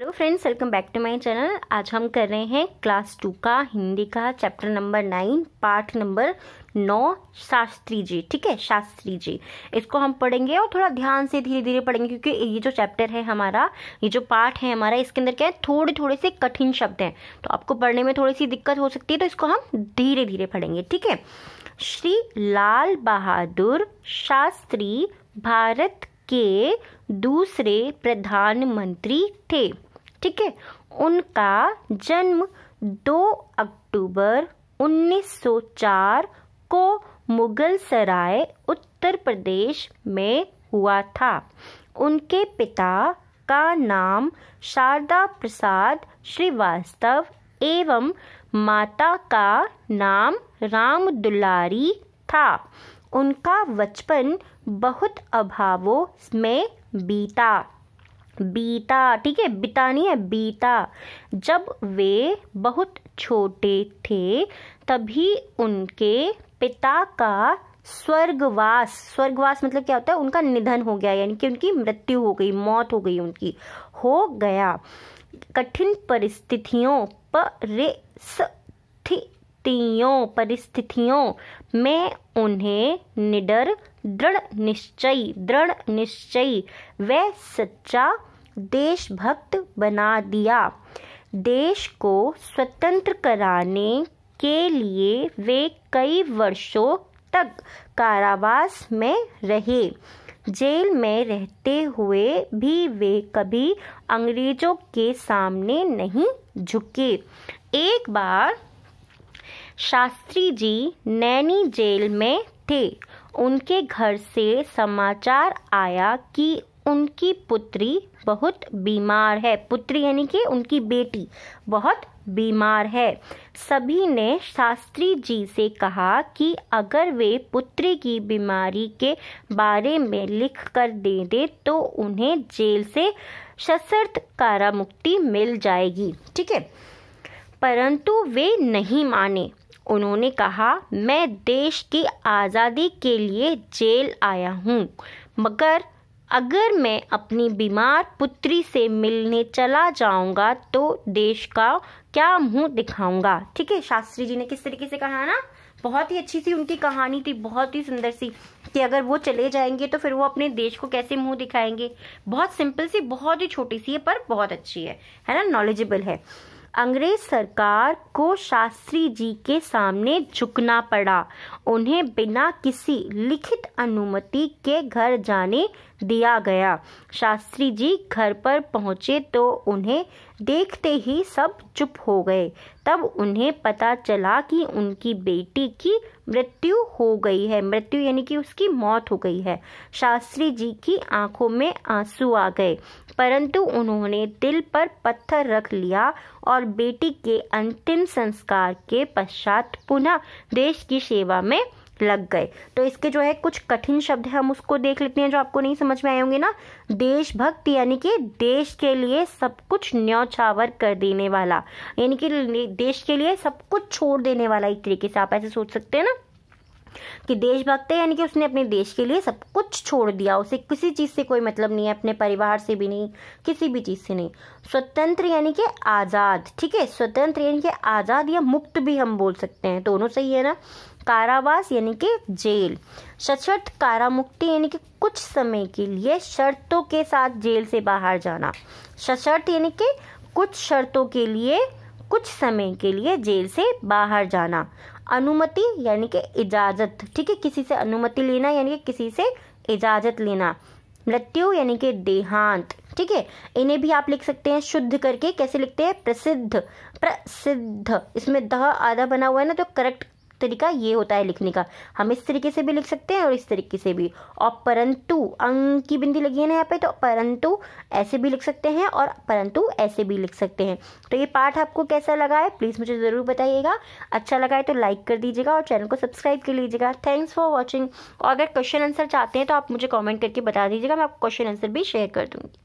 hello friends welcome back to my channel आज हम कर रहे हैं क्लास टू का हिंदी का chapter number nine part number नौ शास्त्री जी ठीक है शास्त्री जी इसको हम पढ़ेंगे और थोड़ा ध्यान से धीरे धीरे पढ़ेंगे क्योंकि ये जो चैप्टर है हमारा ये जो पार्ट है हमारा इसके अंदर क्या है थोड़े थोड़े से कठिन शब्द हैं तो आपको पढ़ने में थोड़ी सी दिक्कत हो सकती है तो इसको हम धीरे धीरे पढ़ेंगे ठीक है श्री लाल बहादुर शास्त्री भारत के दूसरे प्रधानमंत्री थे ठीक है उनका जन्म 2 अक्टूबर 1904 को मुगल सराय उत्तर प्रदेश में हुआ था उनके पिता का नाम शारदा प्रसाद श्रीवास्तव एवं माता का नाम राम दुलारी था उनका बचपन बहुत अभावों में बीता बीता ठीक है बीता नहीं है बीता जब वे बहुत छोटे थे तभी उनके पिता का स्वर्गवास स्वर्गवास मतलब क्या होता है उनका निधन हो गया यानी कि उनकी मृत्यु हो गई मौत हो गई उनकी हो गया कठिन परिस्थितियों पर परिस्थितियों परिस्थितियों में उन्हें निडर दृढ़ निश्चय दृढ़ निश्चय व सच्चा देशभक्त बना दिया देश को स्वतंत्र कराने के लिए वे कई वर्षों तक कारावास में रहे जेल में रहते हुए भी वे कभी अंग्रेजों के सामने नहीं झुके एक बार शास्त्री जी नैनी जेल में थे उनके घर से समाचार आया कि उनकी पुत्री बहुत बीमार है पुत्री यानी कि उनकी बेटी बहुत बीमार है सभी ने शास्त्री जी से कहा कि अगर वे पुत्री की बीमारी के बारे में लिख कर दे दे तो उन्हें जेल से सशर्त कारामुक्ति मिल जाएगी ठीक है परंतु वे नहीं माने उन्होंने कहा मैं देश की आज़ादी के लिए जेल आया हूँ मगर अगर मैं अपनी बीमार पुत्री से मिलने चला जाऊंगा तो देश का क्या मुंह दिखाऊंगा ठीक है शास्त्री जी ने किस तरीके से कहा ना बहुत ही अच्छी सी उनकी कहानी थी बहुत ही सुंदर सी कि अगर वो चले जाएंगे तो फिर वो अपने देश को कैसे मुंह दिखाएंगे बहुत सिंपल सी बहुत ही छोटी सी है पर बहुत अच्छी है है ना नॉलेजेबल है अंग्रेज सरकार को शास्त्री जी के सामने झुकना पड़ा उन्हें बिना किसी लिखित अनुमति के घर जाने दिया गया शास्त्री जी घर पर पहुंचे तो उन्हें देखते ही सब चुप हो गए तब उन्हें पता चला कि उनकी बेटी की मृत्यु हो गई है मृत्यु यानी कि उसकी मौत हो गई है शास्त्री जी की आंखों में आंसू आ गए परंतु उन्होंने दिल पर पत्थर रख लिया और बेटी के अंतिम संस्कार के पश्चात पुनः देश की सेवा में लग गए तो इसके जो है कुछ कठिन शब्द हम उसको देख लेते हैं जो आपको नहीं समझ में आए होंगे ना देशभक्त यानी कि देश के लिए सब कुछ न्यौछावर कर देने वाला यानी कि देश के लिए सब कुछ छोड़ देने वाला एक तरीके से आप ऐसे सोच सकते हैं ना कि देशभक्त है यानी कि उसने अपने देश के लिए सब कुछ छोड़ दिया उसे किसी चीज़ से कोई मतलब नहीं है अपने परिवार से भी नहीं किसी भी चीज़ से नहीं स्वतंत्र यानी कि आज़ाद ठीक है स्वतंत्र यानी कि आज़ाद या मुक्त भी हम बोल सकते हैं दोनों सही है ना कारावास यानी कि जेल सशर्त मुक्ति यानी कि कुछ समय के लिए शर्तों के साथ जेल से बाहर जाना सशर्त यानी कि कुछ शर्तों के लिए कुछ समय के लिए जेल से बाहर जाना अनुमति यानी कि इजाज़त ठीक है किसी से अनुमति लेना यानी कि किसी से इजाज़त लेना मृत्यु यानी कि देहांत ठीक है इन्हें भी आप लिख सकते हैं शुद्ध करके कैसे लिखते हैं प्रसिद्ध प्रसिद्ध इसमें दह आधा बना हुआ है ना तो करेक्ट तरीका ये होता है लिखने का हम इस तरीके से भी लिख सकते हैं और इस तरीके से भी और परंतु अंग की बिंदी लगी है ना यहाँ पे तो परंतु ऐसे भी लिख सकते हैं और परंतु ऐसे भी लिख सकते हैं तो ये पाठ आपको कैसा लगा है प्लीज़ मुझे ज़रूर बताइएगा अच्छा लगा है तो लाइक कर दीजिएगा और चैनल को सब्सक्राइब कर लीजिएगा थैंक्स फॉर वॉचिंग और अगर क्वेश्चन आंसर चाहते हैं तो आप मुझे कॉमेंट करके बता दीजिएगा मैं आपको क्वेश्चन आंसर भी शेयर कर दूँगी